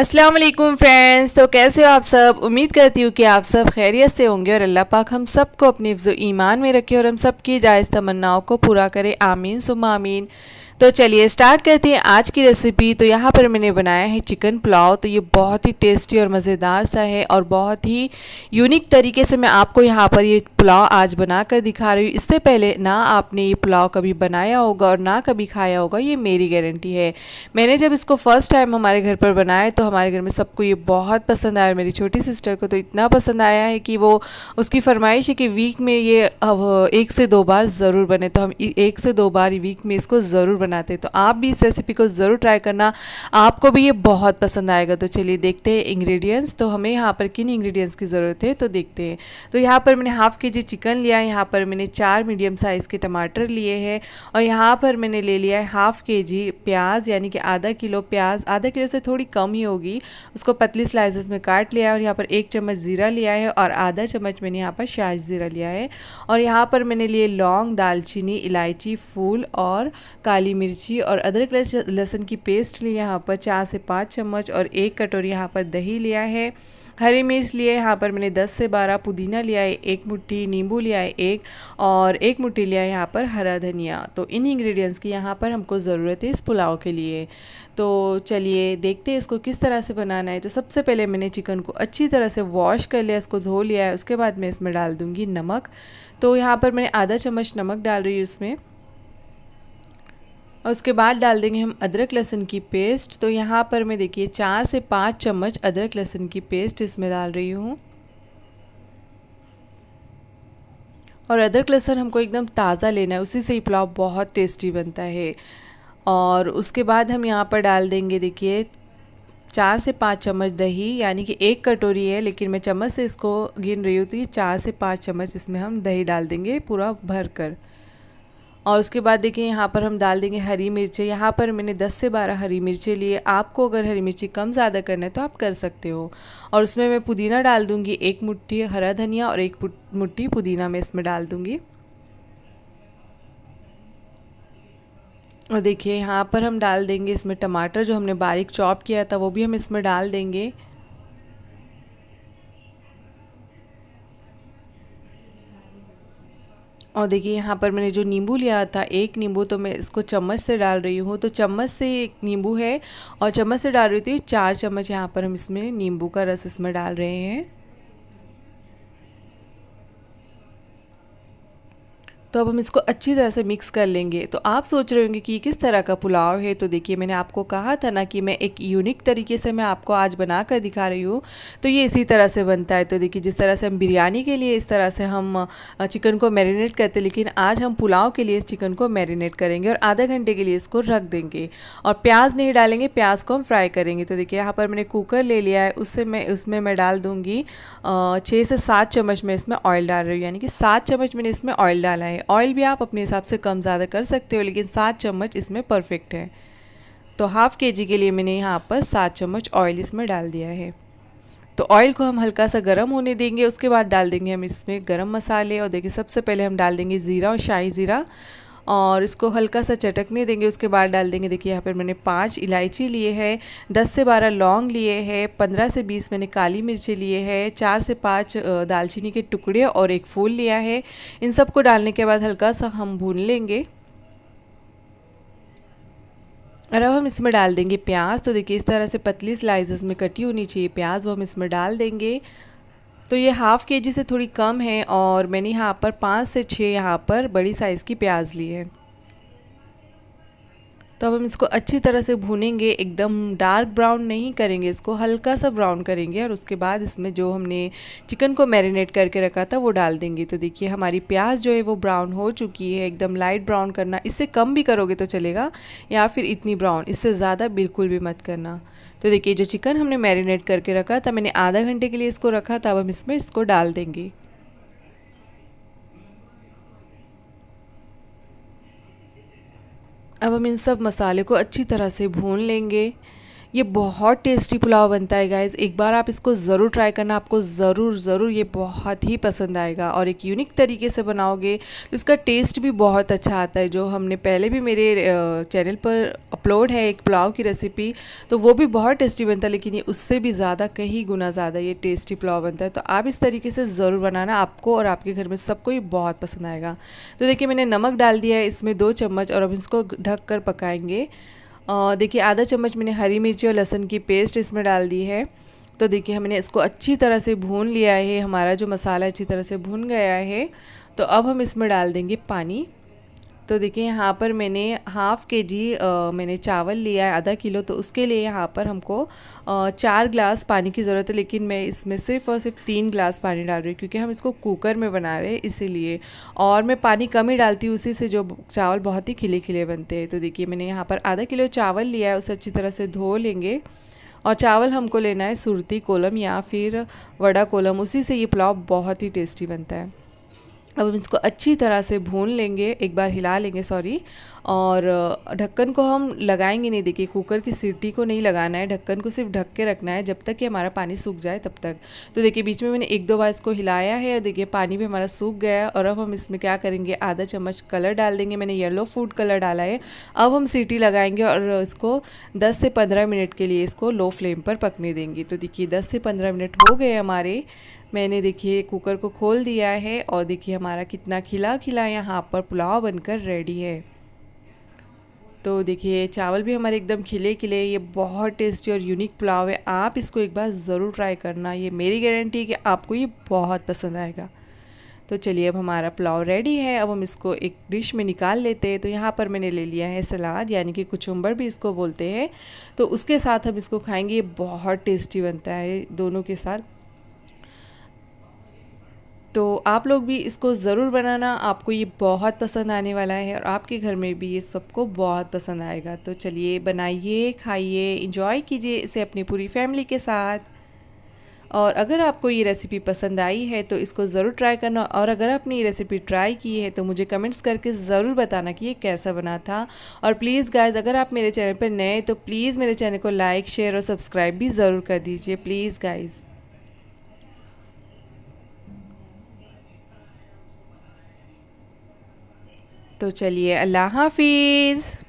अस्सलाम वालेकुम फ्रेंड्स तो कैसे हो आप सब उम्मीद करती हूँ कि आप सब खैरियत से होंगे और अल्लाह पाक हम सबको अपने ईमान में रखे और हम सब की जायज़ तमन्नाओं को पूरा करे आमीन सुमा आमीन तो चलिए स्टार्ट करते हैं आज की रेसिपी तो यहाँ पर मैंने बनाया है चिकन पुलाव तो ये बहुत ही टेस्टी और मज़ेदार सा है और बहुत ही यूनिक तरीके से मैं आपको यहाँ पर ये पुलाव आज बना कर दिखा रही हूँ इससे पहले ना आपने ये पुलाव कभी बनाया होगा और ना कभी खाया होगा ये मेरी गारंटी है मैंने जब इसको फर्स्ट टाइम हमारे घर पर बनाया तो हमारे घर में सबको ये बहुत पसंद आया मेरी छोटी सिस्टर को तो इतना पसंद आया है कि वो उसकी फरमाइश है कि वीक में ये अब एक से दो बार ज़रूर बने तो हम एक से दो बार वीक में इसको ज़रूर बनाते हैं तो आप भी इस रेसिपी को ज़रूर ट्राई करना आपको भी ये बहुत पसंद आएगा तो चलिए देखते हैं इंग्रेडिएंट्स तो हमें यहाँ पर किन इंग्रेडिएंट्स की ज़रूरत है तो देखते हैं तो यहाँ पर मैंने हाफ़ के जी चिकन लिया है यहाँ पर मैंने चार मीडियम साइज़ के टमाटर लिए हैं और यहाँ पर मैंने ले लिया है हाफ़ के जी प्याज यानी कि आधा किलो प्याज आधा किलो से थोड़ी कम ही होगी उसको पतली स्लाइसिस में काट लिया है और यहाँ पर एक चम्मच ज़ीरा लिया है और आधा चम्मच मैंने यहाँ पर शाही ज़ीरा लिया है और यहाँ पर मैंने लिए लौंग दालचीनी इलायची फूल और काली मिर्ची और अदरक लहसुन की पेस्ट ली यहाँ पर चार से पाँच चम्मच और एक कटोरी यहाँ पर दही लिया है हरी मिर्च लिए यहाँ पर मैंने 10 से 12 पुदीना लिया है एक मुट्ठी नींबू लिया है एक और एक मुट्ठी लिया है यहाँ पर हरा धनिया तो इन इंग्रेडिएंट्स की यहाँ पर हमको ज़रूरत है इस पुलाव के लिए तो चलिए देखते हैं इसको किस तरह से बनाना है तो सबसे पहले मैंने चिकन को अच्छी तरह से वॉश कर लिया इसको धो लिया है उसके बाद मैं इसमें डाल दूँगी नमक तो यहाँ पर मैंने आधा चम्मच नमक डाल रही हूँ इसमें और उसके बाद डाल देंगे हम अदरक लहसुन की पेस्ट तो यहाँ पर मैं देखिए चार से पाँच चम्मच अदरक लहसुन की पेस्ट इसमें डाल रही हूँ और अदरक लहसुन हमको एकदम ताज़ा लेना है उसी से ही पुलाव बहुत टेस्टी बनता है और उसके बाद हम यहाँ पर डाल देंगे देखिए चार से पाँच चम्मच दही यानी कि एक कटोरी है लेकिन मैं चम्मच से इसको गिन रही हूँ तो ये चार से पाँच चम्मच इसमें हम दही डाल देंगे पूरा भर कर और उसके बाद देखिए यहाँ पर हम डाल देंगे हरी मिर्चें यहाँ पर मैंने 10 से 12 हरी मिर्चें लिए आपको अगर हरी मिर्ची कम ज़्यादा करना है तो आप कर सकते हो और उसमें मैं पुदीना डाल दूँगी एक मुट्ठी हरा धनिया और एक मुट्ठी पुदीना मैं इसमें डाल दूँगी और देखिए यहाँ पर हम डाल देंगे इसमें टमाटर जो हमने बारीक चॉप किया था वो भी हम इसमें डाल देंगे और देखिए यहाँ पर मैंने जो नींबू लिया था एक नींबू तो मैं इसको चम्मच से डाल रही हूँ तो चम्मच से एक नींबू है और चम्मच से डाल रही थी चार चम्मच यहाँ पर हम इसमें नींबू का रस इसमें डाल रहे हैं तो अब हम इसको अच्छी तरह से मिक्स कर लेंगे तो आप सोच रहे होंगे कि किस तरह का पुलाव है तो देखिए मैंने आपको कहा था ना कि मैं एक यूनिक तरीके से मैं आपको आज बना कर दिखा रही हूँ तो ये इसी तरह से बनता है तो देखिए जिस तरह से हम बिरयानी के लिए इस तरह से हम चिकन को मैरिनेट करते लेकिन आज हम पुलाव के लिए इस चिकन को मैरिनेट करेंगे और आधे घंटे के लिए इसको रख देंगे और प्याज नहीं डालेंगे प्याज को हम फ्राई करेंगे तो देखिए यहाँ पर मैंने कुकर ले लिया है उससे मैं उसमें मैं डाल दूँगी छः से सात चम्मच में इसमें ऑयल डाल रही हूँ यानी कि सात चम्मच मैंने इसमें ऑयल डाला है है ऑयल भी आप अपने हिसाब से कम ज़्यादा कर सकते हो लेकिन सात चम्मच इसमें परफेक्ट है तो हाफ़ के जी के लिए मैंने यहाँ पर सात चम्मच ऑयल इसमें डाल दिया है तो ऑयल को हम हल्का सा गर्म होने देंगे उसके बाद डाल देंगे हम इसमें गर्म मसाले और देखिए सबसे पहले हम डाल देंगे ज़ीरा और शाही ज़ीरा और इसको हल्का सा चटकने देंगे उसके बाद डाल देंगे देखिए यहाँ पर मैंने पाँच इलायची लिए है दस से बारह लौंग लिए है पंद्रह से बीस मैंने काली मिर्ची लिए हैं चार से पाँच दालचीनी के टुकड़े और एक फूल लिया है इन सबको डालने के बाद हल्का सा हम भून लेंगे और अब हम इसमें डाल देंगे प्याज तो देखिए इस तरह से पतली स्लाइसेस में कटी होनी चाहिए प्याज वो हम इसमें डाल देंगे तो ये हाफ़ के जी से थोड़ी कम है और मैंने यहाँ पर पाँच से छः यहाँ पर बड़ी साइज़ की प्याज ली है तो अब हम इसको अच्छी तरह से भूनेंगे एकदम डार्क ब्राउन नहीं करेंगे इसको हल्का सा ब्राउन करेंगे और उसके बाद इसमें जो हमने चिकन को मैरिनेट करके रखा था वो डाल देंगे तो देखिए हमारी प्याज जो है वो ब्राउन हो चुकी है एकदम लाइट ब्राउन करना इससे कम भी करोगे तो चलेगा या फिर इतनी ब्राउन इससे ज़्यादा बिल्कुल भी मत करना तो देखिए जो चिकन हमने मैरिनेट करके रखा था मैंने आधा घंटे के लिए इसको रखा था अब हम इसमें इसको डाल देंगे अब हम इन सब मसाले को अच्छी तरह से भून लेंगे ये बहुत टेस्टी पुलाव बनता है गाइज़ एक बार आप इसको ज़रूर ट्राई करना आपको ज़रूर ज़रूर ये बहुत ही पसंद आएगा और एक यूनिक तरीके से बनाओगे तो इसका टेस्ट भी बहुत अच्छा आता है जो हमने पहले भी मेरे चैनल पर अपलोड है एक पुलाव की रेसिपी तो वो भी बहुत टेस्टी बनता है लेकिन ये उससे भी ज़्यादा कहीं गुना ज़्यादा ये टेस्टी पुलाव बनता है तो आप इस तरीके से ज़रूर बनाना आपको और आपके घर में सबको ये बहुत पसंद आएगा तो देखिए मैंने नमक डाल दिया है इसमें दो चम्मच और अब इसको ढक कर पकाएंगे देखिए आधा चम्मच मैंने हरी मिर्ची और लहसुन की पेस्ट इसमें डाल दी है तो देखिए हमने इसको अच्छी तरह से भून लिया है हमारा जो मसाला अच्छी तरह से भून गया है तो अब हम इसमें डाल देंगे पानी तो देखिए यहाँ पर मैंने हाफ़ के जी मैंने चावल लिया है आधा किलो तो उसके लिए यहाँ पर हमको चार ग्लास पानी की ज़रूरत है लेकिन मैं इसमें सिर्फ़ और सिर्फ तीन ग्लास पानी डाल रही हूँ क्योंकि हम इसको कुकर में बना रहे हैं इसीलिए और मैं पानी कम ही डालती हूँ उसी से जो चावल बहुत ही खिले खिले बनते हैं तो देखिए मैंने यहाँ पर आधा किलो चावल लिया है उसे अच्छी तरह से धो लेंगे और चावल हमको लेना है सुरती कोलम या फिर वड़ा कोलम उसी से ये पुलाव बहुत ही टेस्टी बनता है अब हम इसको अच्छी तरह से भून लेंगे एक बार हिला लेंगे सॉरी और ढक्कन को हम लगाएंगे नहीं देखिए कुकर की सीटी को नहीं लगाना है ढक्कन को सिर्फ ढक के रखना है जब तक कि हमारा पानी सूख जाए तब तक तो देखिए बीच में मैंने एक दो बार इसको हिलाया है और देखिए पानी भी हमारा सूख गया है और अब हम इसमें क्या करेंगे आधा चम्मच कलर डाल देंगे मैंने येलो फूड कलर डाला है अब हम सीटी लगाएंगे और इसको दस से पंद्रह मिनट के लिए इसको लो फ्लेम पर पकने देंगे तो देखिए दस से पंद्रह मिनट हो गए हमारे मैंने देखिए कुकर को खोल दिया है और देखिए हमारा कितना खिला खिला यहाँ पर पुलाव बनकर रेडी है तो देखिए चावल भी हमारे एकदम खिले खिले ये बहुत टेस्टी और यूनिक पुलाव है आप इसको एक बार ज़रूर ट्राई करना ये मेरी गारंटी है कि आपको ये बहुत पसंद आएगा तो चलिए अब हमारा पुलाव रेडी है अब हम इसको एक डिश में निकाल लेते हैं तो यहाँ पर मैंने ले लिया है सलाद यानी कि कुचुम्बर भी इसको बोलते हैं तो उसके साथ हम इसको खाएंगे ये बहुत टेस्टी बनता है दोनों के साथ तो आप लोग भी इसको ज़रूर बनाना आपको ये बहुत पसंद आने वाला है और आपके घर में भी ये सबको बहुत पसंद आएगा तो चलिए बनाइए खाइए इंजॉय कीजिए इसे अपनी पूरी फैमिली के साथ और अगर आपको ये रेसिपी पसंद आई है तो इसको ज़रूर ट्राई करना और अगर आपने ये रेसिपी ट्राई की है तो मुझे कमेंट्स करके ज़रूर बताना कि ये कैसा बना था और प्लीज़ गाइज अगर आप मेरे चैनल पर नए तो प्लीज़ मेरे चैनल को लाइक शेयर और सब्सक्राइब भी ज़रूर कर दीजिए प्लीज़ गाइज़ तो चलिए अल्लाह हाफिज़